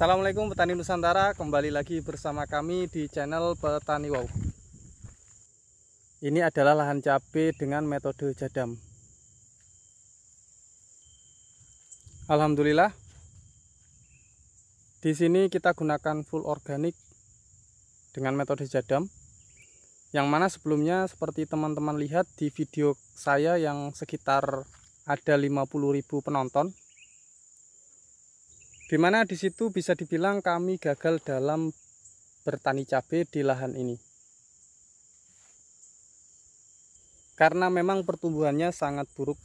Assalamualaikum petani Nusantara, kembali lagi bersama kami di channel Petani Wow. Ini adalah lahan cabai dengan metode jadam. Alhamdulillah. Di sini kita gunakan full organik dengan metode jadam. Yang mana sebelumnya seperti teman-teman lihat di video saya yang sekitar ada 50.000 penonton Dimana di situ bisa dibilang kami gagal dalam bertani cabai di lahan ini. Karena memang pertumbuhannya sangat buruk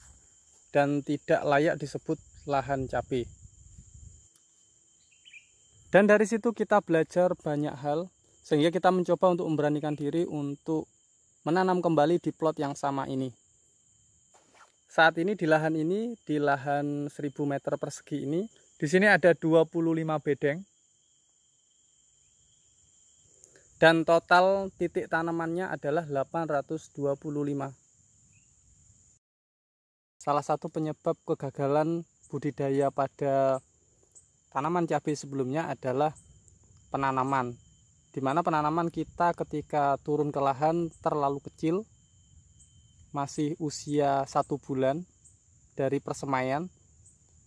dan tidak layak disebut lahan cabai. Dan dari situ kita belajar banyak hal sehingga kita mencoba untuk memberanikan diri untuk menanam kembali di plot yang sama ini. Saat ini di lahan ini, di lahan 1000 meter persegi ini, di sini ada 25 bedeng. Dan total titik tanamannya adalah 825. Salah satu penyebab kegagalan budidaya pada tanaman cabai sebelumnya adalah penanaman. Di mana penanaman kita ketika turun ke lahan terlalu kecil, masih usia satu bulan dari persemaian,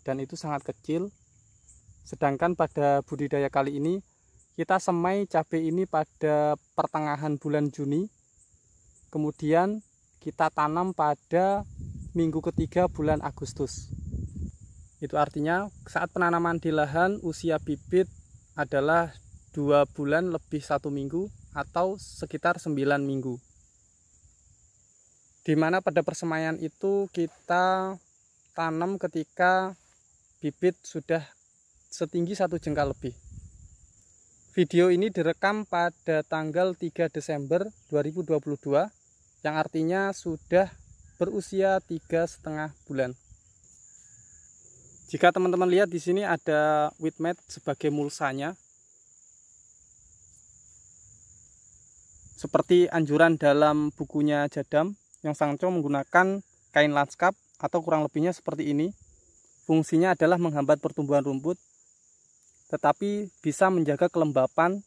dan itu sangat kecil Sedangkan pada budidaya kali ini kita semai cabai ini pada pertengahan bulan Juni. Kemudian kita tanam pada minggu ketiga bulan Agustus. Itu artinya saat penanaman di lahan usia bibit adalah dua bulan lebih satu minggu atau sekitar 9 minggu. Di mana pada persemaian itu kita tanam ketika bibit sudah setinggi satu jengkal lebih. Video ini direkam pada tanggal 3 Desember 2022 yang artinya sudah berusia tiga setengah bulan. Jika teman-teman lihat di sini ada mat sebagai mulsanya. Seperti anjuran dalam bukunya Jadam yang Sangco menggunakan kain lanskap atau kurang lebihnya seperti ini. Fungsinya adalah menghambat pertumbuhan rumput tetapi bisa menjaga kelembapan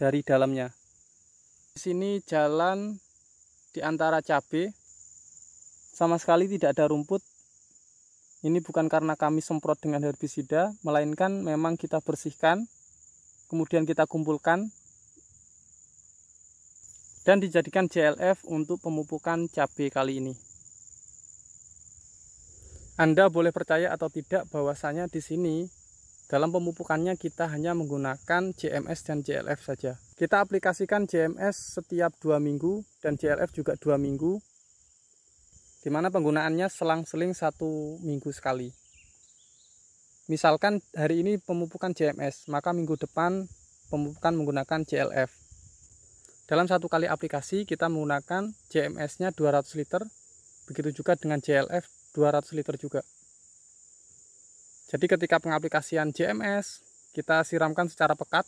dari dalamnya. Di sini jalan di antara cabai sama sekali tidak ada rumput. Ini bukan karena kami semprot dengan herbisida, melainkan memang kita bersihkan, kemudian kita kumpulkan dan dijadikan JLF untuk pemupukan cabai kali ini. Anda boleh percaya atau tidak bahwasanya di sini dalam pemupukannya kita hanya menggunakan JMS dan JLF saja. Kita aplikasikan JMS setiap dua minggu dan JLF juga dua minggu. Di mana penggunaannya selang-seling satu minggu sekali. Misalkan hari ini pemupukan JMS, maka minggu depan pemupukan menggunakan JLF. Dalam satu kali aplikasi kita menggunakan JMS-nya 200 liter, begitu juga dengan JLF 200 liter juga. Jadi ketika pengaplikasian JMS, kita siramkan secara pekat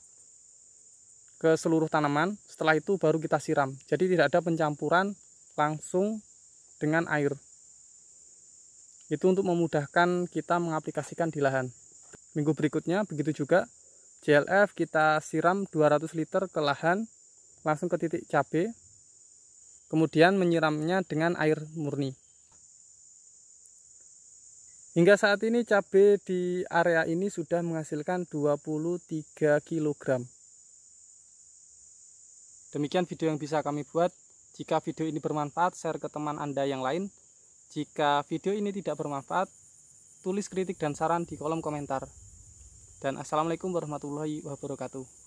ke seluruh tanaman, setelah itu baru kita siram. Jadi tidak ada pencampuran langsung dengan air. Itu untuk memudahkan kita mengaplikasikan di lahan. Minggu berikutnya begitu juga JLF kita siram 200 liter ke lahan langsung ke titik cabe. Kemudian menyiramnya dengan air murni. Hingga saat ini cabai di area ini sudah menghasilkan 23 kg. Demikian video yang bisa kami buat. Jika video ini bermanfaat, share ke teman Anda yang lain. Jika video ini tidak bermanfaat, tulis kritik dan saran di kolom komentar. Dan Assalamualaikum warahmatullahi wabarakatuh.